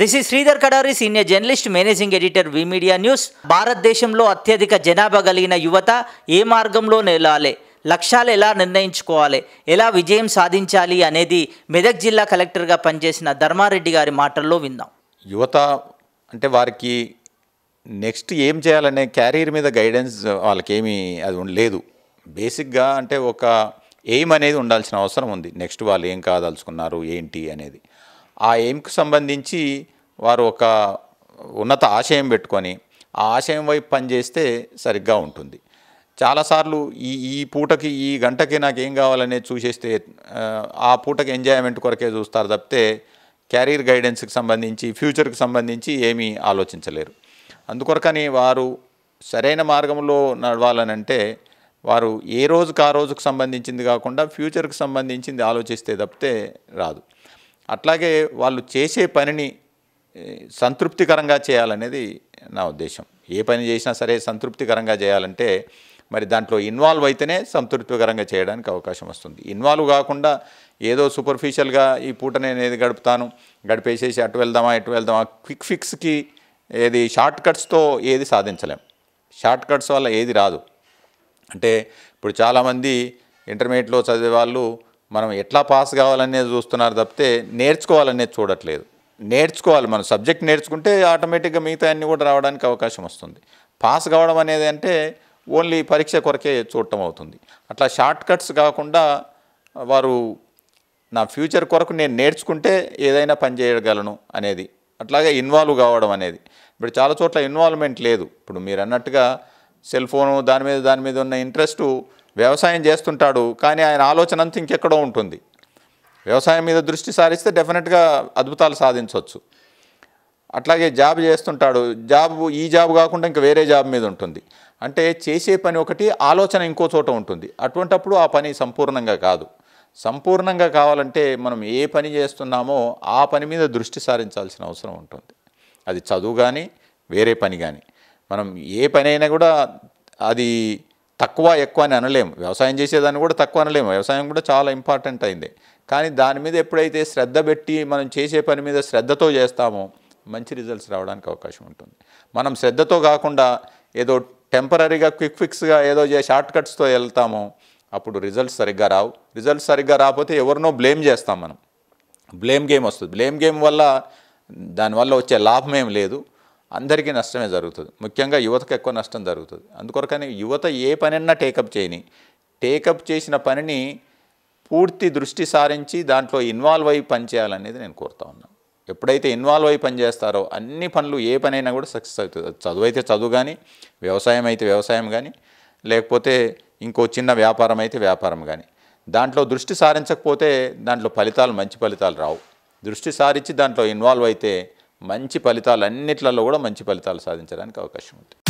this ఈ Sridhar Kadari senior journalist managing editor V media news భారతదేశంలో అత్యధిక జనాభా కలిగిన యువత ఏ మార్గంలో నిలాలి లక్ష్యాలు ఎలా నిర్ణయించుకోవాలి ఎలా విజయం సాధించాలి అనేది మెదక్ జిల్లా కలెక్టర్గా పనిచేసిన ధర్మారెడ్డి గారి మాటల్లో విందాం యువత అంటే వారికి నెక్స్ట్ ఏం చేయాలనే క్యారియర్ మీద గైడెన్స్ వాళ్ళకేమీ అది లేదు బేసిక్గా అంటే ఒక ఎయిమ్ అనేది ఉండాల్సిన అవసరం ఉంది నెక్స్ట్ వాళ్ళు ఏం కాదలుచుకున్నారు ఏంటి అనేది ఆ ఎయిమ్కి సంబంధించి వారు ఒక ఉన్నత ఆశయం పెట్టుకొని ఆ ఆశయం వైపు పనిచేస్తే సరిగ్గా ఉంటుంది చాలాసార్లు ఈ ఈ పూటకి ఈ గంటకి నాకు ఏం కావాలనేది చూసేస్తే ఆ పూటకి ఎంజాయ్మెంట్ కొరకే చూస్తారు తప్పితే క్యారీర్ గైడెన్స్కి సంబంధించి ఫ్యూచర్కి సంబంధించి ఏమీ ఆలోచించలేరు అందుకొరకని వారు సరైన మార్గంలో నడవాలనంటే వారు ఏ రోజుకు ఆ రోజుకు సంబంధించింది కాకుండా ఫ్యూచర్కి సంబంధించింది ఆలోచిస్తే తప్పితే రాదు అట్లాగే వాళ్ళు చేసే పనిని సంతృప్తికరంగా చేయాలనేది నా ఉద్దేశం ఏ పని చేసినా సరే సంతృప్తికరంగా చేయాలంటే మరి దాంట్లో ఇన్వాల్వ్ అయితేనే సంతృప్తికరంగా చేయడానికి అవకాశం వస్తుంది ఇన్వాల్వ్ కాకుండా ఏదో సూపర్ఫిషియల్గా ఈ పూట నేను ఏది గడుపుతాను గడిపేసేసి అటు వెళ్దామా ఇటు వెళ్దామా క్విక్ ఫిక్స్కి ఏది షార్ట్ కట్స్తో ఏది సాధించలేం షార్ట్ కట్స్ వల్ల ఏది రాదు అంటే ఇప్పుడు చాలామంది ఇంటర్మీడియట్లో చదివే వాళ్ళు మనం ఎట్లా పాస్ కావాలనేది చూస్తున్నారు తప్పితే నేర్చుకోవాలనేది చూడట్లేదు నేర్చుకోవాలి మనం సబ్జెక్ట్ నేర్చుకుంటే ఆటోమేటిక్గా మిగతా అన్నీ కూడా రావడానికి అవకాశం వస్తుంది పాస్ కావడం అనేది అంటే ఓన్లీ పరీక్ష కొరకే చూడటం అవుతుంది అట్లా షార్ట్ కట్స్ కాకుండా వారు నా ఫ్యూచర్ కొరకు నేను నేర్చుకుంటే ఏదైనా పని చేయగలను అనేది అట్లాగే ఇన్వాల్వ్ కావడం అనేది ఇప్పుడు చాలా చోట్ల ఇన్వాల్వ్మెంట్ లేదు ఇప్పుడు మీరు అన్నట్టుగా సెల్ ఫోను దాని మీద దాని మీద ఉన్న ఇంట్రెస్టు వ్యవసాయం చేస్తుంటాడు కానీ ఆయన ఆలోచన అంతా ఇంకెక్కడో ఉంటుంది వ్యవసాయం మీద దృష్టి సారిస్తే డెఫినెట్గా అద్భుతాలు సాధించవచ్చు అట్లాగే జాబ్ చేస్తుంటాడు జాబ్ ఈ జాబ్ కాకుండా ఇంకా వేరే జాబ్ మీద ఉంటుంది అంటే చేసే పని ఒకటి ఆలోచన ఇంకో చోట ఉంటుంది అటువంటప్పుడు ఆ పని సంపూర్ణంగా కాదు సంపూర్ణంగా కావాలంటే మనం ఏ పని చేస్తున్నామో ఆ పని మీద దృష్టి సారించాల్సిన అవసరం ఉంటుంది అది చదువు కానీ వేరే పని కానీ మనం ఏ పని అయినా కూడా అది తక్కువ ఎక్కువ అని అనలేము వ్యవసాయం చేసేదాన్ని కూడా తక్కువ అనలేము వ్యవసాయం కూడా చాలా ఇంపార్టెంట్ అయింది కానీ దాని మీద ఎప్పుడైతే శ్రద్ధ పెట్టి మనం చేసే పని మీద శ్రద్ధతో చేస్తామో మంచి రిజల్ట్స్ రావడానికి అవకాశం ఉంటుంది మనం శ్రద్ధతో కాకుండా ఏదో టెంపరీగా క్విక్ ఫిక్స్గా ఏదో షార్ట్ కట్స్తో వెళ్తామో అప్పుడు రిజల్ట్స్ సరిగ్గా రావు రిజల్ట్స్ సరిగ్గా రాకపోతే ఎవరినో బ్లేమ్ చేస్తాం మనం బ్లేమ్ గేమ్ వస్తుంది బ్లేమ్ గేమ్ వల్ల దానివల్ల వచ్చే లాభం ఏం లేదు అందరికీ నష్టమే జరుగుతుంది ముఖ్యంగా యువతకు ఎక్కువ నష్టం జరుగుతుంది అందుకొరకని యువత ఏ పనన్నా టేకప్ చేయని టేకప్ చేసిన పనిని పూర్తి దృష్టి సారించి దాంట్లో ఇన్వాల్వ్ అయ్యి పనిచేయాలనేది నేను కోరుతా ఉన్నాను ఎప్పుడైతే ఇన్వాల్వ్ అయ్యి పనిచేస్తారో అన్ని పనులు ఏ పనైనా కూడా సక్సెస్ అవుతుంది చదువు అయితే చదువు కానీ వ్యవసాయం అయితే వ్యవసాయం కానీ లేకపోతే ఇంకో చిన్న వ్యాపారం అయితే వ్యాపారం కానీ దాంట్లో దృష్టి సారించకపోతే దాంట్లో ఫలితాలు మంచి ఫలితాలు రావు దృష్టి సారించి దాంట్లో ఇన్వాల్వ్ అయితే మంచి ఫలితాలు అన్నిట్లలో కూడా మంచి ఫలితాలు సాధించడానికి అవకాశం ఉంది